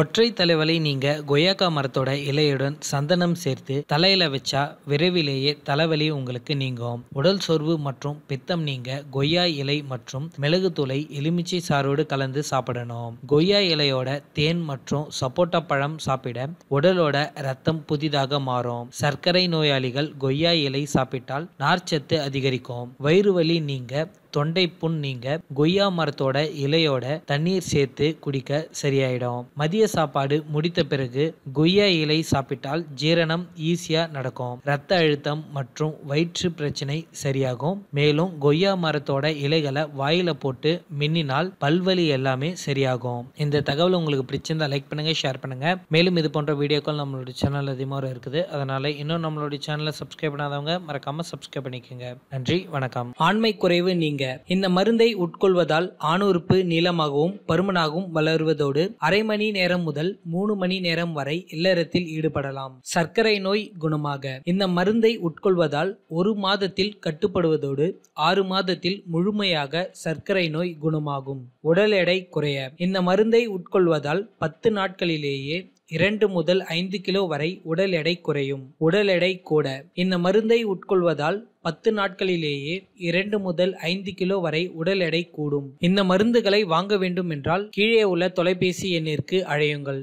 ஒற்றை தலைவலி நீங்க கொய்யாக்கா மரத்தோட இலையுடன் சந்தனம் சேர்த்து தலையில வச்சா விரைவிலேயே தலைவலி உங்களுக்கு நீங்கும் உடல் சோர்வு மற்றும் பித்தம் நீங்க கொய்யா இலை மற்றும் மிளகு தூளை எலுமிச்சை சாரோடு கலந்து சாப்பிடணும் கொய்யா இலையோட தேன் மற்றும் சப்போட்டா பழம் சாப்பிட உடலோட ரத்தம் புதிதாக மாறும் சர்க்கரை நோயாளிகள் கொய்யா இலை சாப்பிட்டால் நார்ச்சத்து அதிகரிக்கும் வயிறு வலி நீங்க தொண்டை புண் நீங்க கொய்யா மரத்தோட இலையோட தண்ணீர் சேர்த்து குடிக்க சரியாயிடும் மதிய சாப்பாடு முடித்த பிறகு கொய்யா இலை சாப்பிட்டால் ஜீரணம் ஈஸியா நடக்கும் ரத்த அழுத்தம் மற்றும் வயிற்று பிரச்சனை சரியாகும் மேலும் கொய்யா மரத்தோட இலைகளை வாயில போட்டு மின்னினால் பல்வலி எல்லாமே சரியாகும் இந்த தகவல் உங்களுக்கு பிடிச்சிருந்தா லைக் பண்ணுங்க ஷேர் பண்ணுங்க மேலும் இது போன்ற வீடியோக்கள் நம்மளோட சேனல் அதிகமாக இருக்குது அதனால இன்னும் நம்மளுடைய சேனலை சப்ஸ்கிரைப் பண்ணாதவங்க மறக்காம சப்ஸ்கிரைப் பண்ணிக்கோங்க நன்றி வணக்கம் ஆண்மை குறைவு நீங்க இந்த மருந்தை உட்கொள்வதால் ஆணுறுப்பு நீளமாகவும் பருமனாகவும் வளருவதோடு அரை மணி நேரம் முதல் மூணு மணி நேரம் வரை இல்லறத்தில் ஈடுபடலாம் சர்க்கரை நோய் குணமாக இந்த மருந்தை உட்கொள்வதால் ஒரு மாதத்தில் கட்டுப்படுவதோடு ஆறு மாதத்தில் முழுமையாக சர்க்கரை நோய் குணமாகும் உடல் எடை குறைய இந்த மருந்தை உட்கொள்வதால் பத்து நாட்களிலேயே இரண்டு முதல் ஐந்து கிலோ வரை உடல் எடை குறையும் உடல் எடை கூட இந்த மருந்தை உட்கொள்வதால் பத்து நாட்களிலேயே இரண்டு முதல் ஐந்து கிலோ வரை உடல் எடை கூடும் இந்த மருந்துகளை வாங்க வேண்டும் என்றால் கீழே உள்ள தொலைபேசி எண்ணிற்கு அழையுங்கள்